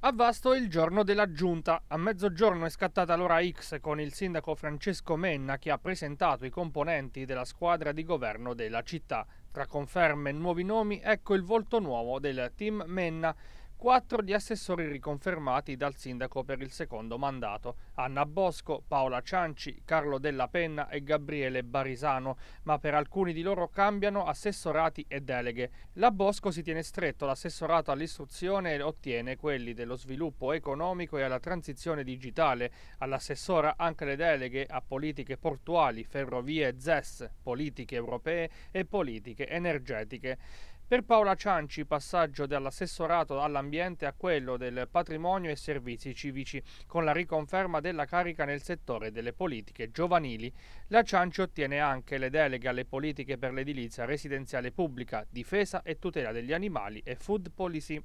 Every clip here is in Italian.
A Vasto il giorno della giunta. A mezzogiorno è scattata l'ora X con il sindaco Francesco Menna che ha presentato i componenti della squadra di governo della città. Tra conferme e nuovi nomi, ecco il volto nuovo del team Menna. Quattro gli assessori riconfermati dal sindaco per il secondo mandato, Anna Bosco, Paola Cianci, Carlo Della Penna e Gabriele Barisano, ma per alcuni di loro cambiano assessorati e deleghe. La Bosco si tiene stretto l'assessorato all'istruzione e ottiene quelli dello sviluppo economico e alla transizione digitale, all'assessora anche le deleghe a politiche portuali, ferrovie, ZES, politiche europee e politiche energetiche. Per Paola Cianci, passaggio dall'assessorato all'ambiente a quello del patrimonio e servizi civici, con la riconferma della carica nel settore delle politiche giovanili. La Cianci ottiene anche le deleghe alle politiche per l'edilizia residenziale pubblica, difesa e tutela degli animali e food policy.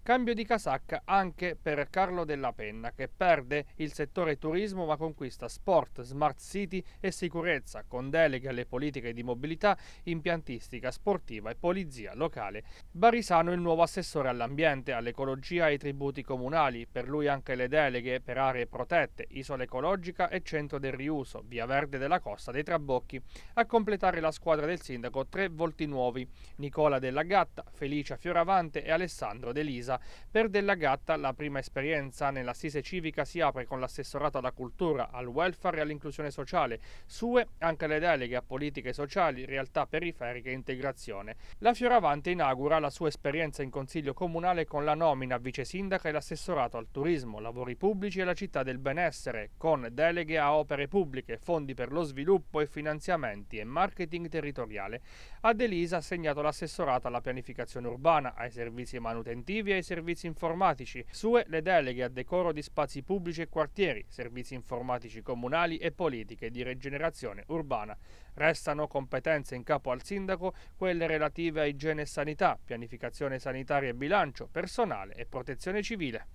Cambio di casacca anche per Carlo Della Penna, che perde il settore turismo ma conquista sport, smart city e sicurezza, con deleghe alle politiche di mobilità, impiantistica, sportiva e polizia locale, Barisano è il nuovo assessore all'ambiente, all'ecologia e ai tributi comunali, per lui anche le deleghe per aree protette, isola ecologica e centro del riuso, via verde della costa dei Trabocchi. A completare la squadra del sindaco tre volti nuovi, Nicola Della Gatta, Felicia Fioravante e Alessandro De Lisa. Per Della Gatta la prima esperienza nell'assise civica si apre con l'assessorato alla cultura, al welfare e all'inclusione sociale, sue anche le deleghe a politiche sociali, realtà periferiche e integrazione. La Fioravante Rampante inaugura la sua esperienza in Consiglio Comunale con la nomina a vice sindaca e l'assessorato al turismo, lavori pubblici e la città del benessere, con deleghe a opere pubbliche, fondi per lo sviluppo e finanziamenti e marketing territoriale. Ad Elisa ha segnato l'assessorato alla pianificazione urbana, ai servizi manutentivi e ai servizi informatici, sue le deleghe a decoro di spazi pubblici e quartieri, servizi informatici comunali e politiche di rigenerazione urbana. Restano competenze in capo al sindaco quelle relative ai generi sanità, pianificazione sanitaria e bilancio, personale e protezione civile.